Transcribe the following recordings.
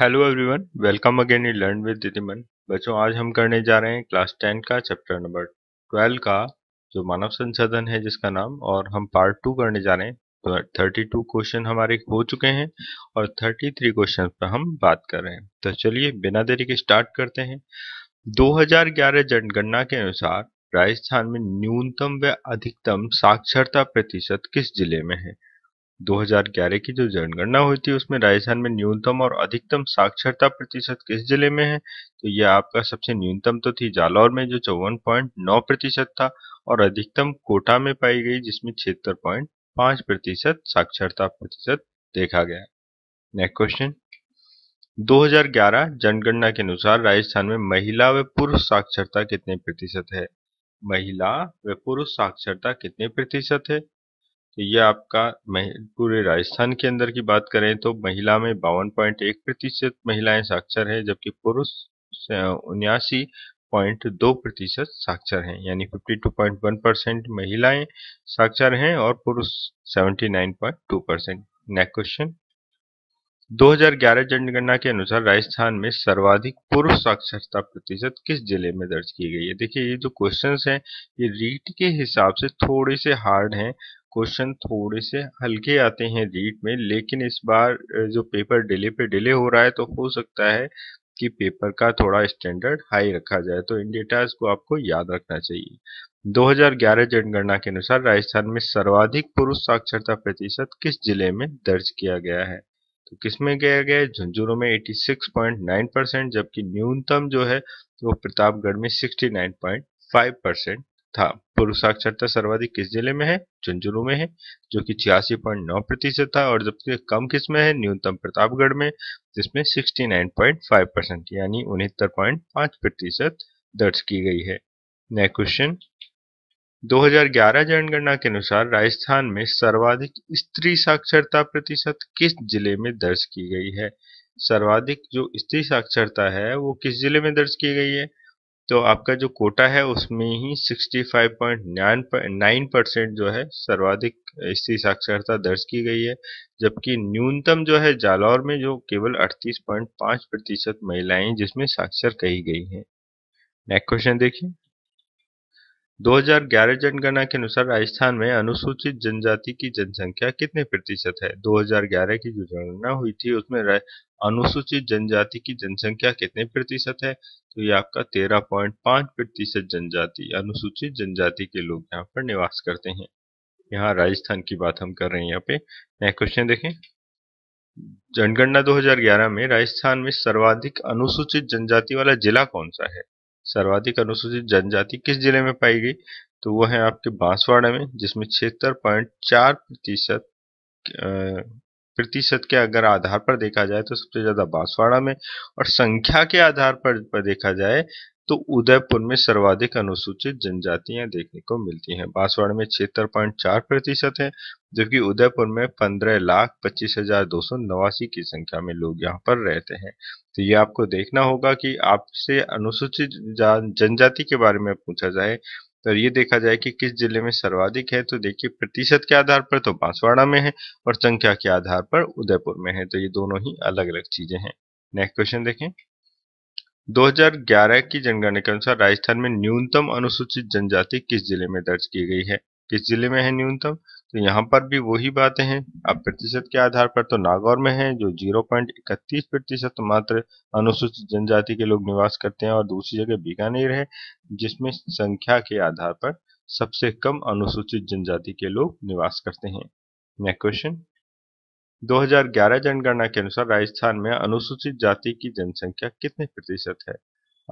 hello everyone welcome again in learn with Didiman बच्चों आज हम करने जा रहे हैं क्लास टेन का चैप्टर नंबर ट्वेल्व का जो मानव संसाधन है जिसका नाम और हम पार्ट टू करने जा रहे हैं थर्टी टू क्वेश्चन हमारे हो चुके हैं और थर्टी थ्री क्वेश्चन पर हम बात कर रहे हैं तो चलिए बिना देरी के स्टार्ट करते हैं दो जनगणना के अनुसार राजस्थान में न्यूनतम व अधिकतम साक्षरता प्रतिशत किस जिले में है 2011 की जो जनगणना हुई थी उसमें राजस्थान में न्यूनतम और अधिकतम साक्षरता प्रतिशत किस जिले में है तो यह आपका सबसे न्यूनतम तो थी जालौर में जो चौवन पॉइंट नौ प्रतिशत था और अधिकतम कोटा में पाई गई जिसमें छिहत्तर पॉइंट पांच प्रतिशत साक्षरता प्रतिशत देखा गया नेक्स्ट क्वेश्चन 2011 जनगणना के अनुसार राजस्थान में महिला व पुरुष साक्षरता कितने प्रतिशत है महिला व पुरुष साक्षरता कितने प्रतिशत है तो ये आपका पूरे राजस्थान के अंदर की बात करें तो महिला में बावन पॉइंट एक प्रतिशत महिलाएं साक्षर हैं जबकि पुरुष उन्यासी पॉइंट दो प्रतिशत साक्षर हैं यानी fifty two point one percent महिलाएं साक्षर हैं और पुरुष seventy nine point two percent next question 2011 जनगणना के अनुसार राजस्थान में सर्वाधिक पुरुष साक्षरता प्रतिशत किस जिले में दर्ज की गई है देखिए ये जो क्वेश्चंस हैं ये रीट के हिसाब से थोड़े से हार्ड हैं क्वेश्चन थोड़े से हल्के आते हैं रीट में लेकिन इस बार जो पेपर डिले पे डिले हो रहा है तो हो सकता है कि पेपर का थोड़ा स्टैंडर्ड हाई रखा जाए तो इन डेटाज को आपको याद रखना चाहिए 2011 जनगणना के अनुसार राजस्थान में सर्वाधिक पुरुष साक्षरता प्रतिशत किस जिले में दर्ज किया गया है तो किस में गया गया है झुंझुनू में 86.9 परसेंट जबकि न्यूनतम जो है वो प्रतापगढ़ में 69.5 परसेंट था पुरुष साक्षरता सर्वाधिक किस जिले में है झुंझुनू में है जो कि छियासी पॉइंट नौ प्रतिशत था और जबकि कम किस में है न्यूनतम प्रतापगढ़ में जिसमें sixty nine point five percent यानी उनहत्तर पॉइंट पांच प्रतिशत दर्ज की गई है नेक्स्ट क्वेश्चन 2011 जनगणना के अनुसार राजस्थान में सर्वाधिक स्त्री साक्षरता प्रतिशत किस जिले में दर्ज की गई है सर्वाधिक जो स्त्री साक्षरता है वो किस जिले में दर्ज की गई है तो आपका जो कोटा है उसमें ही 65.9 परसेंट जो है सर्वाधिक स्त्री साक्षरता दर्ज की गई है जबकि न्यूनतम जो है जालौर में जो केवल 38.5 प्रतिशत महिलाएं जिसमें साक्षर कही गई हैं नेक्स्ट क्वेश्चन देखिए 2011 जनगणना के अनुसार राजस्थान में अनुसूचित जनजाति की जनसंख्या कितने प्रतिशत है 2011 की जो जनगणना हुई थी उसमें अनुसूचित जनजाति की जनसंख्या कितने प्रतिशत है तो ये आपका 13.5 प्रतिशत जनजाति अनुसूचित जनजाति के लोग यहाँ पर निवास करते हैं यहाँ राजस्थान की बात हम कर रहे हैं यहाँ पे नेक्स्ट क्वेश्चन देखें जनगणना 2011 में राजस्थान में सर्वाधिक अनुसूचित जनजाति वाला जिला कौन सा है सर्वाधिक अनुसूचित जनजाति किस जिले में पाई गई तो वो है आपके बांसवाड़ा में जिसमें छिहत्तर पॉइंट चार प्रतिशत प्रतिशत के अगर आधार पर देखा जाए तो सबसे ज़्यादा बांसवाड़ा में और संख्या के आधार पर, पर देखा जाए तो उदयपुर में सर्वाधिक अनुसूचित जनजातियां देखने को मिलती हैं बांसवाड़ा में छिहत्तर पॉइंट चार प्रतिशत है जबकि उदयपुर में पंद्रह लाख पच्चीस हजार दो सौ नवासी की संख्या में लोग यहाँ पर रहते हैं तो ये आपको देखना होगा कि आपसे अनुसूचित जनजाति के बारे में पूछा जाए तो ये देखा जाए कि किस जिले में सर्वाधिक है तो देखिए प्रतिशत के आधार पर तो बांसवाड़ा में है और संख्या के आधार पर उदयपुर में है तो ये दोनों ही अलग अलग चीजें हैं नेक्स्ट क्वेश्चन देखें 2011 की जनगणना के अनुसार राजस्थान में न्यूनतम अनुसूचित जनजाति किस जिले में दर्ज की गई है किस जिले में है न्यूनतम तो यहाँ पर भी वही बातें हैं अब प्रतिशत के आधार पर तो नागौर में है जो 0.31 प्रतिशत तो मात्र अनुसूचित जनजाति के लोग निवास करते हैं और दूसरी जगह बीकानेर है जिसमें संख्या के आधार पर सबसे कम अनुसूचित जनजाति के लोग निवास करते हैं नेक्स्ट क्वेश्चन 2011 जनगणना के अनुसार राजस्थान में अनुसूचित जाति की जनसंख्या कितने प्रतिशत है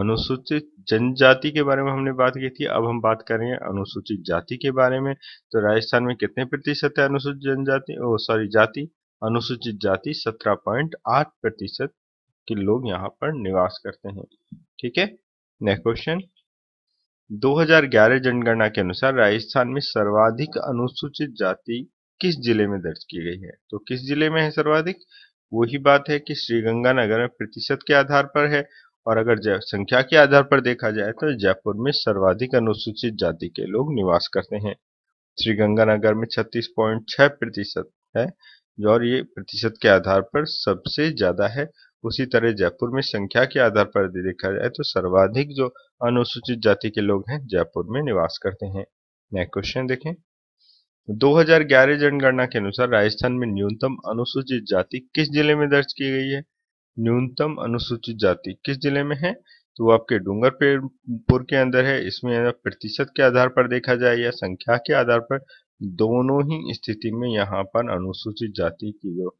अनुसूचित जनजाति के बारे में हमने बात की थी अब हम बात करेंगे अनुसूचित जाति के बारे में तो राजस्थान में कितने प्रतिशत है अनुसूचित जनजाति ओ सॉरी जाति अनुसूचित जाति 17.8 प्रतिशत के लोग यहाँ पर निवास करते हैं ठीक है नेक्स्ट क्वेश्चन 2011 जनगणना के अनुसार राजस्थान में सर्वाधिक अनुसूचित जाति किस जिले में दर्ज की गई है तो किस जिले में है सर्वाधिक वही बात है कि श्रीगंगानगर में प्रतिशत के आधार पर है और अगर संख्या के आधार पर देखा जाए तो जयपुर में सर्वाधिक अनुसूचित जाति के लोग निवास करते हैं श्रीगंगानगर में 36.6 प्रतिशत है और ये प्रतिशत के आधार पर सबसे ज्यादा है उसी तरह जयपुर में संख्या के आधार पर देखा जाए तो सर्वाधिक जो अनुसूचित जाति के लोग हैं जयपुर में निवास करते हैं नेक्स्ट क्वेश्चन देखें 2011 जनगणना के अनुसार राजस्थान में न्यूनतम अनुसूचित जाति किस जिले में दर्ज की गई है न्यूनतम अनुसूचित जाति किस जिले में है तो आपके डूंगरपुर के अंदर है इसमें प्रतिशत के आधार पर देखा जाए या संख्या के आधार पर दोनों ही स्थिति में यहाँ पर अनुसूचित जाति की जो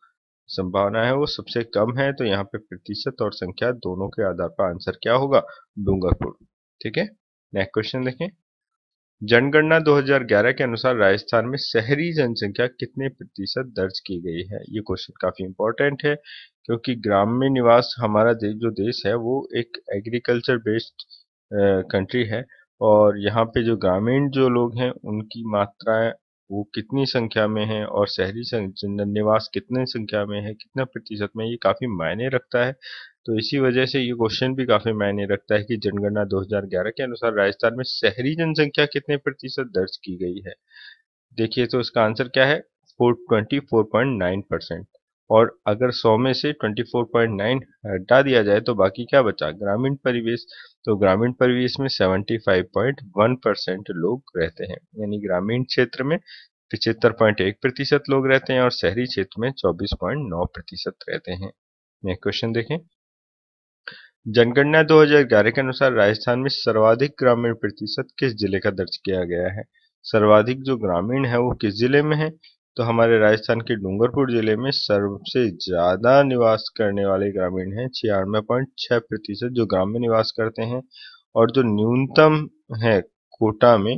संभावना है वो सबसे कम है तो यहाँ पे प्रतिशत और संख्या दोनों के आधार पर आंसर क्या होगा डूंगरपुर ठीक है नेक्स्ट क्वेश्चन देखें जनगणना 2011 के अनुसार राजस्थान में शहरी जनसंख्या कितने प्रतिशत दर्ज की गई है ये क्वेश्चन काफ़ी इंपॉर्टेंट है क्योंकि ग्राम्य निवास हमारा देश जो देश है वो एक एग्रीकल्चर बेस्ड कंट्री है और यहाँ पे जो ग्रामीण जो लोग हैं उनकी मात्राएं वो कितनी संख्या में है और शहरी निवास कितने संख्या में है कितना प्रतिशत में ये काफ़ी मायने रखता है तो इसी वजह से ये क्वेश्चन भी काफ़ी मायने रखता है कि जनगणना 2011 के अनुसार राजस्थान में शहरी जनसंख्या कितने प्रतिशत दर्ज की गई है देखिए तो इसका आंसर क्या है four twenty four point nine percent और अगर 100 में से 24.9 हटा दिया जाए तो बाकी क्या बचा ग्रामीण परिवेश तो ग्रामीण परिवेश में 75.1 परसेंट लोग रहते हैं यानी ग्रामीण क्षेत्र में पिछहत्तर पॉइंट एक प्रतिशत लोग रहते हैं और शहरी क्षेत्र में 24.9 प्रतिशत रहते हैं नेक्स्ट क्वेश्चन देखें जनगणना 2011 के अनुसार राजस्थान में सर्वाधिक ग्रामीण प्रतिशत किस जिले का दर्ज किया गया है सर्वाधिक जो ग्रामीण है वो किस जिले में है तो हमारे राजस्थान के डूंगरपुर जिले में सबसे ज़्यादा निवास करने वाले ग्रामीण हैं छियानवे पॉइंट छह प्रतिशत जो ग्राम में निवास करते हैं और जो न्यूनतम है कोटा में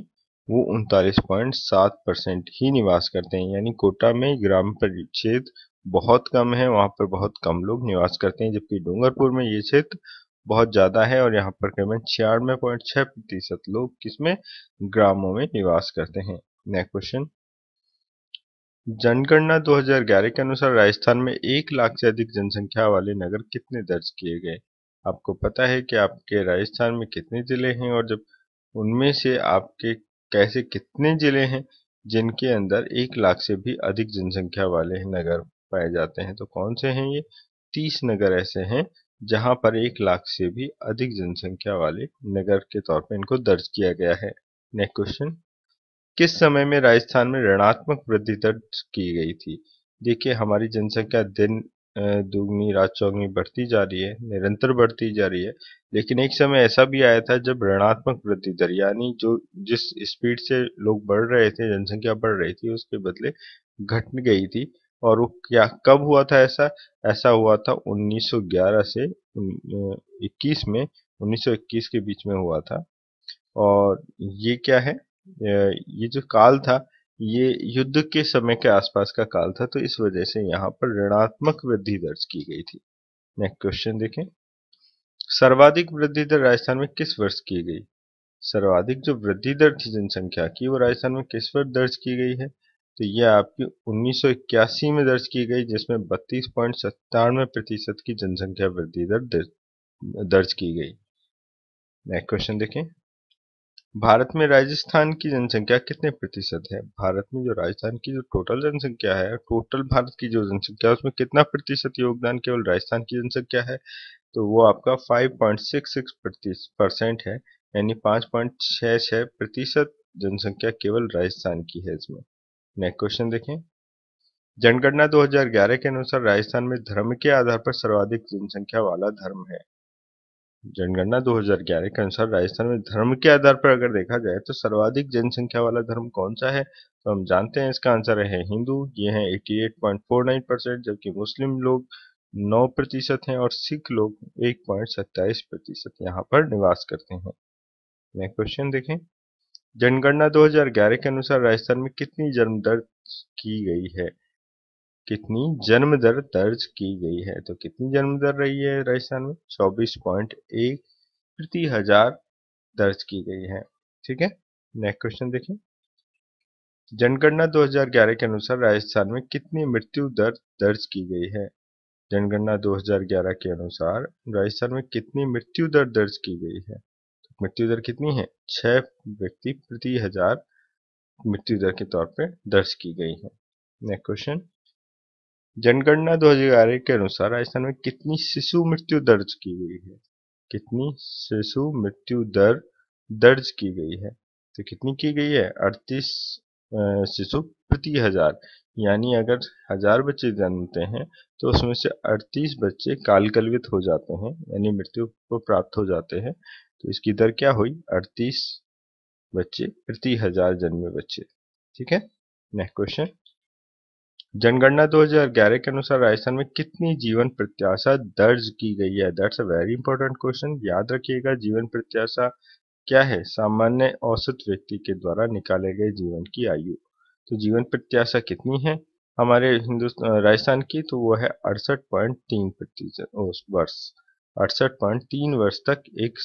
वो उनतालीस पॉइंट सात परसेंट ही निवास करते हैं यानी कोटा में ग्राम परिच्छेद बहुत कम है वहां पर बहुत कम लोग निवास करते हैं जबकि डूंगरपुर में ये क्षेत्र बहुत ज़्यादा है और यहाँ पर करीबन छियानवे पॉइंट छह प्रतिशत लोग किसमें ग्रामों में निवास करते हैं नेक्स्ट क्वेश्चन जनगणना 2011 के अनुसार राजस्थान में एक लाख से अधिक जनसंख्या वाले नगर कितने दर्ज किए गए आपको पता है कि आपके राजस्थान में कितने जिले हैं और जब उनमें से आपके कैसे कितने जिले हैं जिनके अंदर एक लाख से भी अधिक जनसंख्या वाले नगर पाए जाते हैं तो कौन से हैं ये तीस नगर ऐसे हैं जहां पर एक लाख से भी अधिक जनसंख्या वाले नगर के तौर पर इनको दर्ज किया गया है नेक्स्ट क्वेश्चन किस समय में राजस्थान में ऋणात्मक वृद्धि दर्ज की गई थी देखिए हमारी जनसंख्या दिन दुगनी रात चौगनी बढ़ती जा रही है निरंतर बढ़ती जा रही है लेकिन एक समय ऐसा भी आया था जब ऋणात्मक वृद्धि दर यानी जो जिस स्पीड से लोग बढ़ रहे थे जनसंख्या बढ़ रही थी उसके बदले घट गई थी और वो क्या कब हुआ था ऐसा ऐसा हुआ था 1911 से 21 में 1921 के बीच में हुआ था और ये क्या है ये जो काल था ये युद्ध के समय के आसपास का काल था तो इस वजह से यहाँ पर ऋणात्मक वृद्धि दर्ज की गई थी नेक्स्ट क्वेश्चन देखें सर्वाधिक वृद्धि दर राजस्थान में किस वर्ष की गई सर्वाधिक जो वृद्धि दर थी जनसंख्या की वो राजस्थान में किस वर्ष दर्ज की गई है तो यह आपकी 1981 में दर्ज की गई जिसमें बत्तीस पॉइंट सत्तानवे प्रतिशत की जनसंख्या वृद्धि दर दर्ज की गई नेक्स्ट क्वेश्चन देखें भारत में राजस्थान की जनसंख्या कितने प्रतिशत है भारत में जो राजस्थान की जो टोटल जनसंख्या है टोटल भारत की जो जनसंख्या है उसमें कितना प्रतिशत योगदान केवल राजस्थान की जनसंख्या है तो वो आपका 5.66 परसेंट है यानी 5.66 प्रतिशत जनसंख्या केवल राजस्थान की है इसमें नेक्स्ट क्वेश्चन देखें जनगणना 2011 के अनुसार राजस्थान में धर्म के आधार पर सर्वाधिक जनसंख्या वाला धर्म है जनगणना 2011 के अनुसार राजस्थान में धर्म के आधार पर अगर देखा जाए तो सर्वाधिक जनसंख्या वाला धर्म कौन सा है तो हम जानते हैं इसका आंसर है हिंदू ये है 88.49 परसेंट जबकि मुस्लिम लोग 9 प्रतिशत है और सिख लोग एक प्रतिशत यहाँ पर निवास करते हैं नेक्स्ट क्वेश्चन देखें जनगणना 2011 के अनुसार राजस्थान में कितनी जन्म दर्ज की गई है कितनी जन्म दर दर्ज की गई है तो कितनी जन्म दर रही है राजस्थान में चौबीस पॉइंट एक प्रति हजार दर्ज की गई है ठीक है नेक्स्ट क्वेश्चन देखिए जनगणना 2011 के अनुसार राजस्थान में कितनी मृत्यु दर दर्ज की गई है जनगणना 2011 के अनुसार राजस्थान में कितनी मृत्यु दर दर्ज की गई है मृत्यु दर कितनी है छः व्यक्ति प्रति हजार मृत्यु दर के तौर पर दर्ज की गई है नेक्स्ट क्वेश्चन जनगणना 2011 के अनुसार राजस्थान में कितनी शिशु मृत्यु दर्ज की गई है कितनी शिशु मृत्यु दर दर्ज की गई है तो कितनी की गई है अड़तीस शिशु प्रति हजार यानी अगर हजार बच्चे जन्मते हैं तो उसमें से 38 बच्चे कालकलवित हो जाते हैं यानी मृत्यु को प्राप्त हो जाते हैं तो इसकी दर क्या हुई अड़तीस बच्चे प्रति हजार जन्मे बच्चे ठीक है नेक्स्ट क्वेश्चन जनगणना 2011 के अनुसार राजस्थान में कितनी जीवन प्रत्याशा दर्ज की गई है that's a very important question याद रखिएगा जीवन प्रत्याशा क्या है सामान्य औसत व्यक्ति के द्वारा निकाले गए जीवन की आयु तो जीवन प्रत्याशा कितनी है हमारे हिंदुस्तान राजस्थान की तो वो है अड़सठ पॉइंट तीन प्रतिशत वर्ष अड़सठ पॉइंट तीन वर्ष तक एक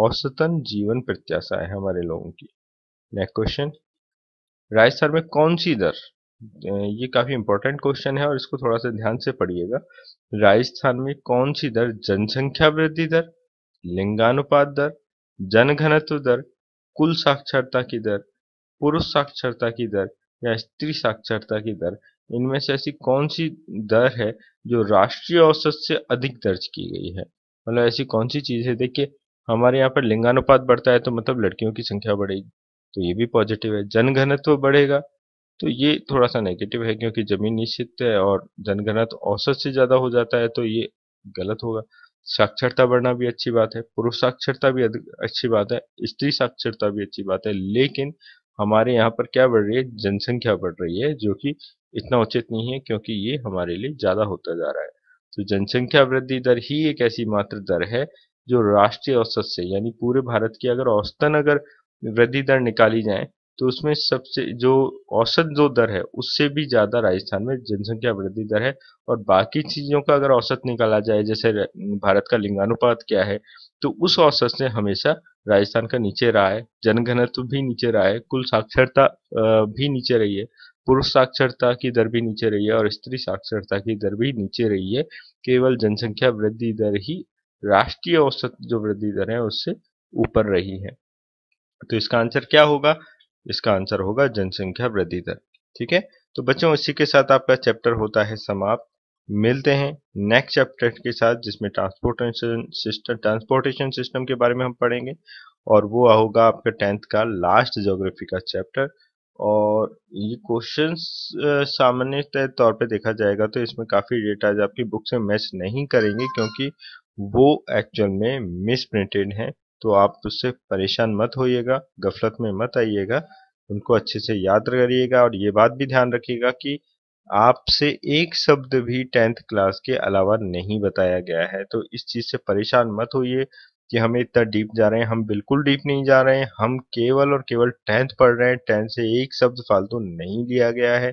औसतन जीवन प्रत्याशा है हमारे लोगों की नेक्स्ट क्वेश्चन राजस्थान में कौन सी दर ये काफ़ी इंपॉर्टेंट क्वेश्चन है और इसको थोड़ा सा ध्यान से पढ़िएगा राजस्थान में कौन सी दर जनसंख्या वृद्धि दर लिंगानुपात दर जनघनत्व दर कुल साक्षरता की दर पुरुष साक्षरता की दर या स्त्री साक्षरता की दर इनमें से ऐसी कौन सी दर है जो राष्ट्रीय औसत से अधिक दर्ज की गई है मतलब ऐसी कौन सी चीज़ है देखिए हमारे यहाँ पर लिंगानुपात बढ़ता है तो मतलब लड़कियों की संख्या बढ़ेगी तो ये भी पॉजिटिव है जनघनत्व बढ़ेगा तो ये थोड़ा सा नेगेटिव है क्योंकि जमीन निश्चित है और जनघनत्व औसत से ज़्यादा हो जाता है तो ये गलत होगा साक्षरता बढ़ना भी अच्छी बात है पुरुष साक्षरता भी अच्छी बात है स्त्री साक्षरता भी अच्छी बात है लेकिन हमारे यहाँ पर क्या बढ़ रही है जनसंख्या बढ़ रही है जो कि इतना उचित नहीं है क्योंकि ये हमारे लिए ज़्यादा होता जा रहा है तो जनसंख्या वृद्धि दर ही एक ऐसी मात्र दर है जो राष्ट्रीय औसत से यानी पूरे भारत की अगर औसतन अगर वृद्धि दर निकाली जाए तो उसमें सबसे जो औसत जो दर है उससे भी ज़्यादा राजस्थान में जनसंख्या वृद्धि दर है और बाकी चीज़ों का अगर औसत निकाला जाए जैसे भारत का लिंगानुपात क्या है तो उस औसत से हमेशा राजस्थान का नीचे रहा है जनघनत्व भी नीचे रहा है कुल साक्षरता भी नीचे रही है पुरुष साक्षरता की दर भी नीचे रही है और स्त्री साक्षरता की दर भी नीचे रही है केवल जनसंख्या वृद्धि दर ही राष्ट्रीय औसत जो वृद्धि दर है उससे ऊपर रही है तो इसका आंसर क्या होगा इसका आंसर होगा जनसंख्या वृद्धि दर ठीक है तो बच्चों इसी के साथ आपका चैप्टर होता है समाप्त मिलते हैं नेक्स्ट चैप्टर के साथ जिसमें ट्रांसपोर्टेशन सिस्टम ट्रांसपोर्टेशन सिस्टम के बारे में हम पढ़ेंगे और वो होगा आपका टेंथ का लास्ट ज्योग्राफी का चैप्टर और ये क्वेश्चंस सामान्य तौर पे देखा जाएगा तो इसमें काफ़ी डेटा आपकी बुक से मैच नहीं करेंगे क्योंकि वो एक्चुअल में मिस प्रिंटेड तो आप उससे परेशान मत होइएगा गफलत में मत आइएगा उनको अच्छे से याद करिएगा और ये बात भी ध्यान रखिएगा कि आपसे एक शब्द भी टेंथ क्लास के अलावा नहीं बताया गया है तो इस चीज़ से परेशान मत होइए कि हमें इतना डीप जा रहे हैं हम बिल्कुल डीप नहीं जा रहे हैं हम केवल और केवल टेंथ पढ़ रहे हैं टेंथ से एक शब्द फालतू नहीं लिया गया है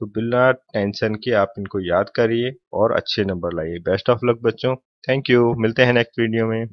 तो बिना टेंशन के आप इनको याद करिए और अच्छे नंबर लाइए बेस्ट ऑफ लक बच्चों थैंक यू मिलते हैं नेक्स्ट वीडियो में